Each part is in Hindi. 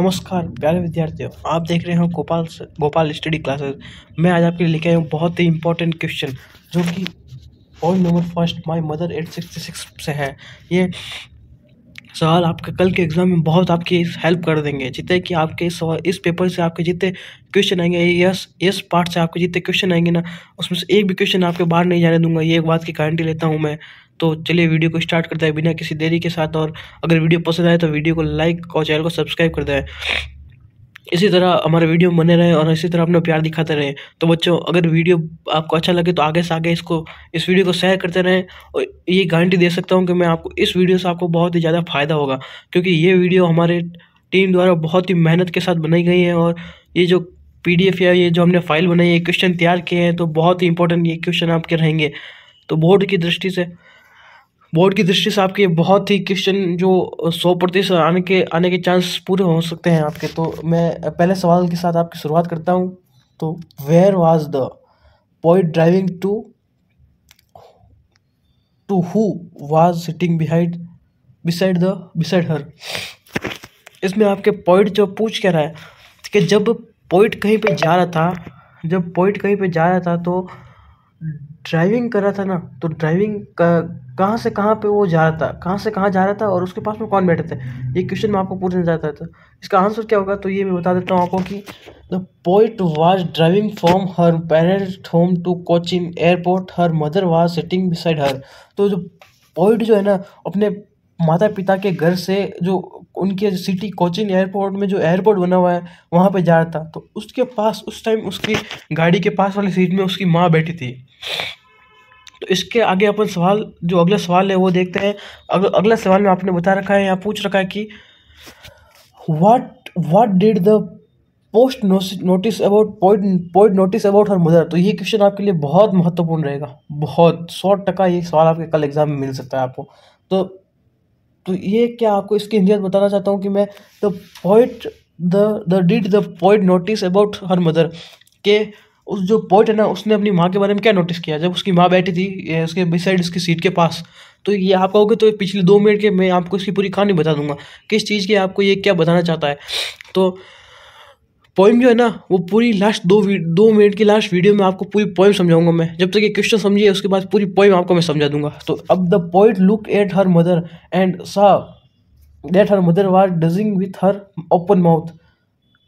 नमस्कार प्यारे विद्यार्थियों आप देख रहे हो गोपाल गोपाल स्टडी क्लासेस मैं आज आपके लिए लेके आया हूँ बहुत ही इंपॉर्टेंट क्वेश्चन जो कि point number first my mother at sixty six से है ये सवाल आपके कल के एग्ज़ाम में बहुत आपकी हेल्प कर देंगे जितने कि आपके इस इस पेपर से आपके जितने क्वेश्चन आएंगे यस इस पार्ट से आपके जितने क्वेश्चन आएंगे ना उसमें से एक भी क्वेश्चन आपके बाहर नहीं जाने दूंगा ये एक बात की गारंटी लेता हूँ मैं तो चलिए वीडियो को स्टार्ट करते हैं बिना किसी देरी के साथ और अगर वीडियो पसंद आए तो वीडियो को लाइक और चैनल को सब्सक्राइब कर दें इसी तरह हमारे वीडियो बने रहे और इसी तरह अपना प्यार दिखाते रहें तो बच्चों अगर वीडियो आपको अच्छा लगे तो आगे से आगे इसको इस वीडियो को शेयर करते रहें और ये गारंटी दे सकता हूँ कि मैं आपको इस वीडियो से आपको बहुत ही ज़्यादा फ़ायदा होगा क्योंकि ये वीडियो हमारे टीम द्वारा बहुत ही मेहनत के साथ बनाई गई है और ये जो पीडीएफ या ये जो हमने फाइल बनाई है क्वेश्चन तैयार किए हैं तो बहुत ही इंपॉर्टेंट ये क्वेश्चन आपके रहेंगे तो बोर्ड की दृष्टि से बोर्ड की दृष्टि से आपके बहुत ही क्वेश्चन जो सौ प्रतिशत आने के आने के चांस पूरे हो सकते हैं आपके तो मैं पहले सवाल के साथ आपकी शुरुआत करता हूँ तो where was the point driving to to who was sitting behind beside the beside her इसमें आपके पॉइंट जो पूछ कह रहा है कि जब पॉइंट कहीं पे जा रहा था जब पॉइंट कहीं पे जा रहा था तो ड्राइविंग कर रहा था ना तो ड्राइविंग का कहाँ से कहाँ पे वो जा रहा था कहाँ से कहाँ जा रहा था और उसके पास में कौन बैठे थे ये क्वेश्चन मैं आपको पूछना चाहता था इसका आंसर क्या होगा तो ये मैं बता देता हूँ आपको कि the poet was driving from her parent home to Cochin airport her mother was sitting beside her तो जो पोइट जो है ना अपने माता पिता के घर से जो उनके सिटी कोचिन एयरपोर्ट में जो एयरपोर्ट बना हुआ है वहाँ पे जा रहा था तो उसके पास उस टाइम उसकी गाड़ी के पास वाली सीट में उसकी माँ बैठी थी तो इसके आगे अपन सवाल जो अगला सवाल है वो देखते हैं अग, अगला सवाल में आपने बता रखा है या पूछ रखा है कि what what did the post notice about point point notice about her mother तो ये क्वेश्चन आपके लिए बहुत महत्वपूर्ण रहेगा बहुत सौ टका ये सवाल आपके कल एग्जाम में मिल सकता है आपको तो तो ये क्या आपको इसके इंजियत बताना चाहता हूँ कि मैं the point the the did the point notice about her mother के उस जो पोइट है ना उसने अपनी माँ के बारे में क्या नोटिस किया जब उसकी माँ बैठी थी उसके बिसाइड उसकी सीट के पास तो ये आप कहोगे तो पिछले दो मिनट के मैं आपको इसकी पूरी कहानी बता दूंगा किस चीज़ की आपको ये क्या बताना चाहता है तो पोइम जो है ना वो पूरी लास्ट दो दो मिनट की लास्ट वीडियो में आपको पूरी पोइम समझाऊंगा मैं जब तक ये क्वेश्चन समझिए उसके बाद पूरी पोइम आपको मैं समझा दूंगा तो अब the point look at her mother and saw that her mother was dozing with her open mouth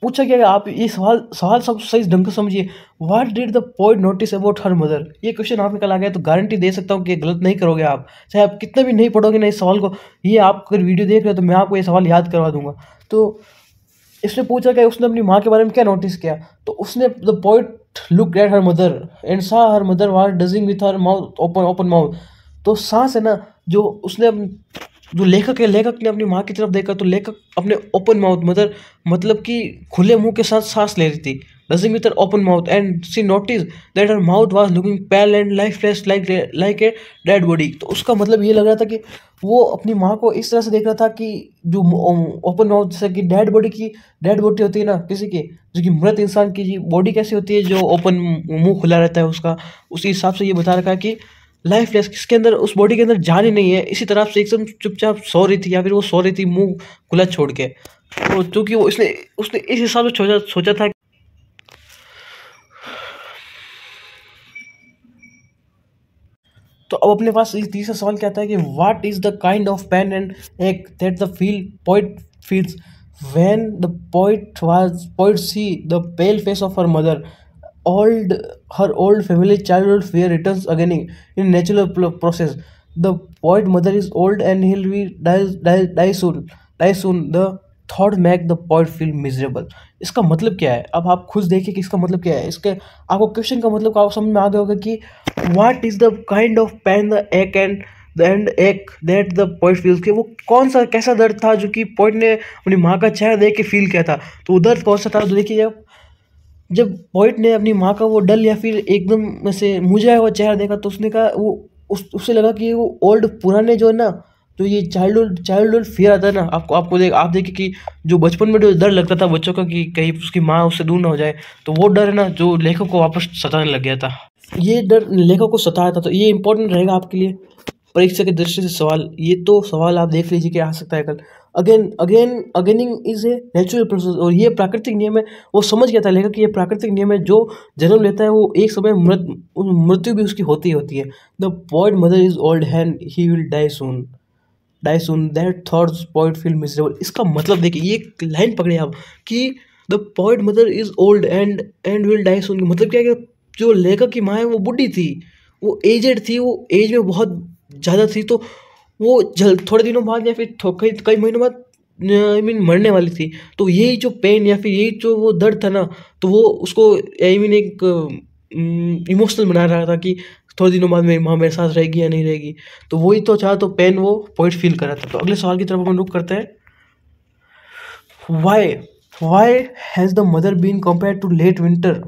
पूछा गया आप ये सवाल सवाल सब सही ढंग से समझिए what did the point notice about her mother ये क्वेश्चन आप निकल आ गया तो गारंटी दे सकता हूँ कि गलत नहीं करोगे आप चाहे आप कितने भी नहीं पढ़ोगे ना इस सवाल को ये आप अगर वीडियो देख रहे हो तो मैं आपको ये सवाल याद करवा दूंगा तो इसने पूछा गया उसने अपनी माँ के बारे में क्या नोटिस किया तो उसने the point look at her mother and saw her mother was dozing with her mouth open open mouth तो सांस है ना जो उसने जो लेखक है लेखक ने अपनी माँ की तरफ देखा तो लेखक अपने ओपन माउथ मदर मतलब कि खुले मुंह के साथ सांस ले रही थी dozing with open mouth and she notice that her mouth was looking pale and lifeless like like a dead body तो उसका मतलब ये लग रहा था कि वो अपनी माँ को इस तरह से देख रहा था कि जो ओपन um, माउथ जैसे कि डेड बॉडी की डेड बॉडी होती है ना किसी की जो कि मृत इंसान की बॉडी कैसी होती है जो ओपन मुंह खुला रहता है उसका उसी हिसाब से ये बता रखा है कि लाइफ लेस किसके अंदर उस बॉडी के अंदर जान ही नहीं है इसी तरह से एकदम चुपचाप सो रही थी या फिर वो सो रही थी मुंह खुला छोड़ के तो क्योंकि वो इसने उसने इस हिसाब से सोचा सोचा था तो अब अपने पास इस तीसरा सवाल क्या आता है कि what is the kind of pain and ache that the feel point feels when the point was point see the pale face of her mother old her old family child fear fear return in in natural process the point mother is old and he'll we die soon die soon the thought make the point feel miserable इसका मतलब क्या है अब आप खुद देखिए कि इसका मतलब क्या है इसके आपको क्वेश्चन का मतलब आपको समझ में आ गया होगा कि what is the kind of pain the ache and the and ache that the point feels के वो कौन सा कैसा दर्द था जो कि पॉइंट ने अपनी माँ का चेहरा देख के फील किया था तो वो दर्द कौन सा था तो देखिए जब पॉइट ने अपनी माँ का वो डल या फिर एकदम से मुरझाया हुआ चेहरा देखा तो उसने कहा वो उस उससे लगा कि वो ओल्ड पुराने जो है ना तो ये चाइल्डहुड चाइल्डहुड फियर आता है ना आपको आपको देख आप देखिए कि जो बचपन में जो डर लगता था बच्चों का कि कहीं उसकी माँ उससे दूर ना हो जाए तो वो डर है ना जो लेखक को वापस सताने लग गया था ये डर लेखक को सताया था तो ये इंपॉर्टेंट रहेगा आपके लिए परीक्षा की दृष्टि से सवाल ये तो सवाल आप देख लीजिए कि आ सकता है कल again again ageing is a natural process और ये प्राकृतिक नियम है वो समझ गया था लेकिन कि ये प्राकृतिक नियम है जो जन्म लेता है वो एक समय मृत मृत्यु भी उसकी होती ही होती है the point mother is old and he will die soon die soon that third point feel miserable इसका मतलब देखिए ये एक लाइन पकड़े आप कि the point mother is old and and will die soon मतलब क्या है जो लेखक की माँ है वो बुढ़ी थी वो एजेड थी वो एज में बहुत ज़्यादा थी तो वो जल थोड़े दिनों बाद या फिर कई कई महीनों बाद आई मीन मरने वाली थी तो यही जो पेन या फिर यही जो वो दर्द था ना तो वो उसको आई मीन एक इमोशनल बना रहा था कि थोड़े दिनों बाद मेरी माँ मेरे साथ रहेगी या नहीं रहेगी तो वही तो चाह तो पेन वो पॉइंट फील कर रहा था तो अगले सवाल की तरफ हम रुक करते हैं why why has the mother been compare to late winter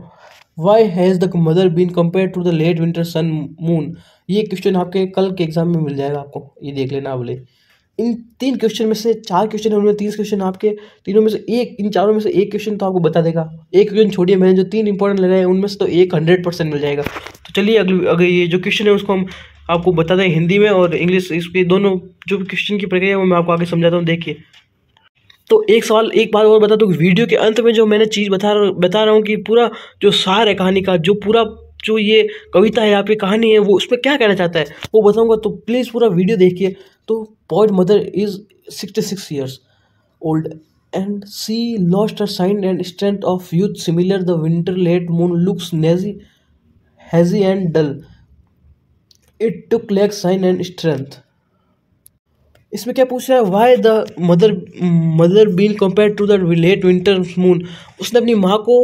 why has the mother been compare to the late winter sun moon ये क्वेश्चन आपके कल के एग्जाम में मिल जाएगा आपको ये देख लेना बोले इन तीन क्वेश्चन में से चार क्वेश्चन है उनमें तीस क्वेश्चन आपके तीनों में से एक इन चारों में से एक क्वेश्चन तो आपको बता देगा एक क्वेश्चन छोड़िए मैंने जो तीन इंपॉर्टेंट लगाए उनमें से तो एक हंड्रेड परसेंट मिल जाएगा तो चलिए अगले अगर ये जो क्वेश्चन है उसको हम आपको बता दें हिंदी में और इंग्लिश इसके दोनों जो क्वेश्चन की प्रक्रिया है वो मैं आपको आगे समझाता हूँ देखिए तो एक सवाल एक बात और बता दूँ तो वीडियो के अंत में जो मैंने चीज़ बता बता रहा हूँ कि पूरा जो सार है कहानी का जो पूरा जो ये कविता है आपकी कहानी है वो उसमें क्या कहना चाहता है वो बताऊँगा तो प्लीज़ पूरा वीडियो देखिए तो point mother is sixty six years old and she lost her shine and strength of youth similar the winter late moon looks hazy hazy and dull it took lack shine and strength इसमें क्या पूछ रहा है why the mother mother been compare to the late winter moon उसने अपनी माँ को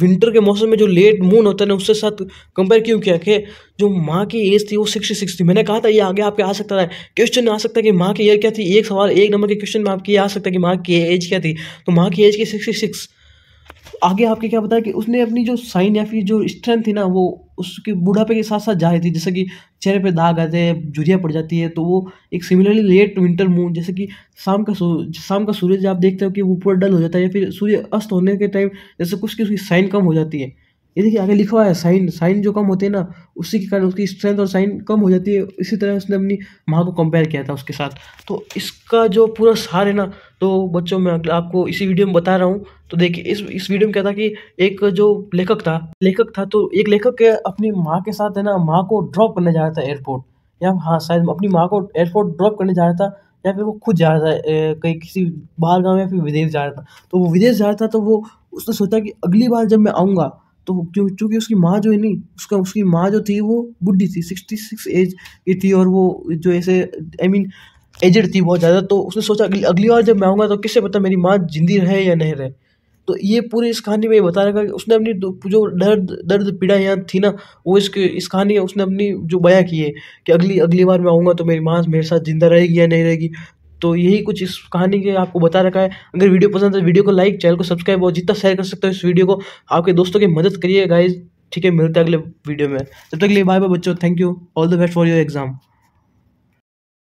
विंटर के मौसम में जो लेट मून होता है ना उसके साथ कंपेयर क्यों किया कि जो माँ की एज थी वो सिक्सटी सिक्स थी मैंने कहा था ये आगे आपके आ सकता था क्वेश्चन आ सकता है कि माँ की एयर क्या थी एक सवाल एक नंबर के क्वेश्चन में आपकी आ सकता है कि माँ की एज क्या थी तो माँ की एज की सिक्सटी सिक्स आगे आपके क्या बताया कि उसने अपनी जो साइन या फिर जो स्ट्रेंथ थी ना वो उसके बुढ़ापे के साथ साथ जाहिर थी जैसे कि चेहरे पे दाग आते हैं झुरिया पड़ जाती है तो वो एक सिमिलरली लेट विंटर मून जैसे कि शाम का शाम का सूरज आप देखते हो कि वो पूरा डल हो जाता है या फिर सूर्य अस्त होने के टाइम जैसे कुछ की उसकी साइन कम हो जाती है ये देखिए आगे लिखा हुआ है साइन साइन जो कम होते हैं ना उसी के कारण उसकी स्ट्रेंथ और साइन कम हो जाती है इसी तरह उसने अपनी माँ को कंपेयर किया था उसके साथ तो इसका जो पूरा सार है ना तो बच्चों मैं आपको इसी वीडियो में बता रहा हूँ तो देखिए इस इस वीडियो में क्या था कि एक जो लेखक था लेखक था तो एक लेखक अपनी माँ के साथ है ना माँ को ड्रॉप करने जा रहा था एयरपोर्ट या हाँ शायद अपनी माँ को एयरपोर्ट ड्रॉप करने जा रहा था या फिर वो खुद जा रहा था कहीं किसी बाहर गाँव या फिर विदेश जा रहा था तो वो विदेश जा रहा था तो वो उसने सोचा कि अगली बार जब मैं आऊँगा तो क्यों चूँकि उसकी माँ जो है नहीं उसका उसकी माँ जो थी वो बुढ़ी थी सिक्सटी सिक्स एज की थी और वो जो ऐसे I I mean mean, aged थी बहुत ज़्यादा तो उसने सोचा अगली अगली बार जब मैं आऊँगा तो किससे पता मेरी माँ जिंदी रहे या नहीं रहे तो ये पूरी इस कहानी में ये बता रखा कि उसने अपनी जो दर्द दर्द पीड़ा यहाँ थी ना वो इस इस कहानी उसने अपनी जो बयाँ की है कि अगली अगली बार मैं आऊँगा तो मेरी माँ मेरे साथ जिंदा रहेगी या नहीं रहेगी तो यही कुछ इस कहानी के आपको बता रखा है अगर वीडियो पसंद है तो वीडियो को लाइक चैनल को सब्सक्राइब और जितना शेयर कर सकते हो इस वीडियो को आपके दोस्तों की मदद करिए गाइज ठीक है मिलते हैं अगले वीडियो में तब तक के लिए बाय बाय बच्चों thank you all the best for your exam